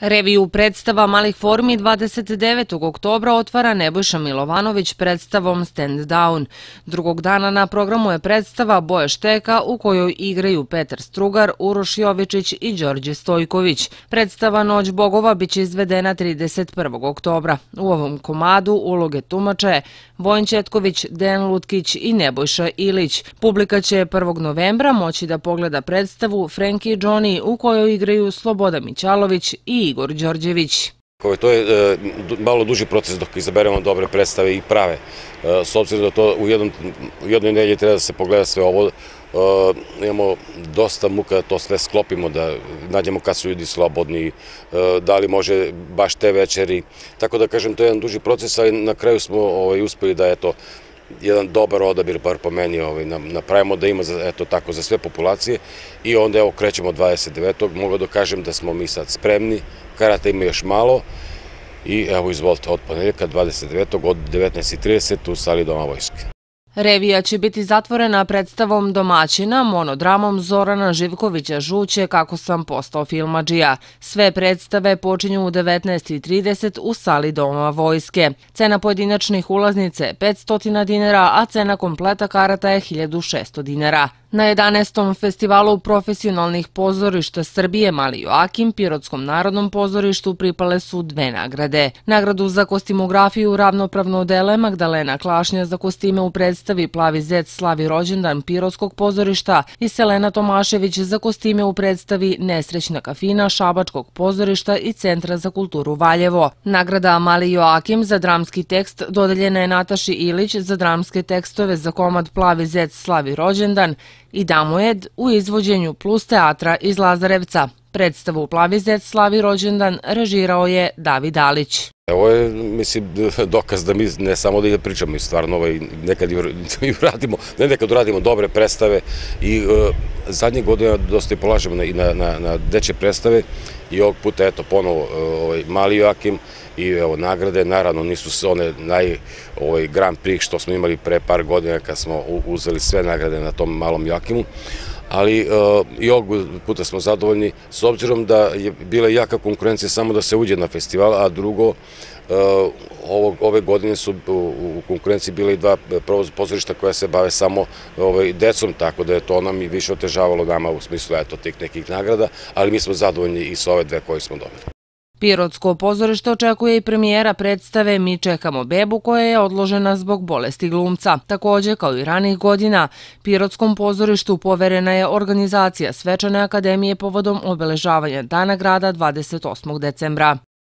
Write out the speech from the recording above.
Reviju predstava malih formi 29. oktobra otvara Nebojša Milovanović predstavom Stand Down. Drugog dana na programu je predstava Boje Šteka u kojoj igraju Petar Strugar, Uroš Jovičić i Đorđe Stojković. Predstava Noć bogova biće izvedena 31. oktobra. U ovom komadu uloge tumače Vojn Četković, Den Lutkić i Nebojša Ilić. Publika će 1. novembra moći da pogleda predstavu Frenki i Johnny u kojoj igraju Sloboda Mićalović i Igor Đorđević. To je e, malo duži proces dok izaberemo dobre predstave i prave. E, s obzirom da to u jednoj nelji treba da se pogleda sve ovo, e, imamo dosta muka da to sve sklopimo, da nađemo kad su ljudi slobodni, da li može baš te večeri. Tako da kažem, to je jedan duži proces, ali na kraju smo ovaj, uspeli da je jedan dobar odabir, bar po meni, ovaj, napravimo da ima tako za sve populacije i onda evo krećemo 29. Mogu da kažem da smo mi sad spremni, karata ima još malo i evo izvolite od ponedjeka 29. od 19.30 u sali Doma vojske. Revija će biti zatvorena predstavom domaćina monodramom Zorana Živkovića Žuće kako sam postao filmađija. Sve predstave počinju u 19.30 u sali Doma vojske. Cena pojedinačnih ulaznice je 500 dinara, a cena kompleta karata je 1600 dinara. Na 11. festivalu profesionalnih pozorišta Srbije Mali Joakim Pirotskom narodnom pozorištu pripale su dve nagrade. Nagradu za kostimografiju ravnopravno dele Magdalena Klašnja za kostime u predstavu predstavi Plavi zec slavi rođendan Pirotskog pozorišta i Selena Tomašević za kostime u predstavi Nesrećna kafina Šabačkog pozorišta i Centra za kulturu Valjevo. Nagrada Amali Joakim za dramski tekst dodeljena je Nataši Ilić za dramske tekstove za komad Plavi zec slavi rođendan i Damojed u izvođenju Plus teatra iz Lazarevca. Predstavu u Plavi Zec slavi rođendan režirao je David Alić. Ovo je, mislim, dokaz da mi ne samo da pričamo i stvarno, ovaj, nekad i uradimo, ne nekad uradimo dobre predstave i e, zadnje godine dosta i polažemo na, na, na, na deće predstave i ovog puta, eto, ponovo e, ovaj, mali Joakim i evo, nagrade, naravno nisu se one naj ovaj, Grand Prix što smo imali pre par godina kad smo uzeli sve nagrade na tom malom Joakimu, ali e, i ovog puta smo zadovoljni s obzirom da je bila jaka konkurencija samo da se uđe na festival, a drugo, e, ove godine su u konkurenciji bile i dva pozorišta koja se bave samo ovaj, decom, tako da je to nam i više otežavalo nama u smislu tih nekih nagrada, ali mi smo zadovoljni i s ove dve koje smo dobili. Pirotsko pozorište očekuje i premijera predstave Mi čekamo bebu koja je odložena zbog bolesti glumca. Također, kao i ranih godina, Pirotskom pozorištu poverena je organizacija Svečane akademije povodom obeležavanja Dana grada 28. decembra.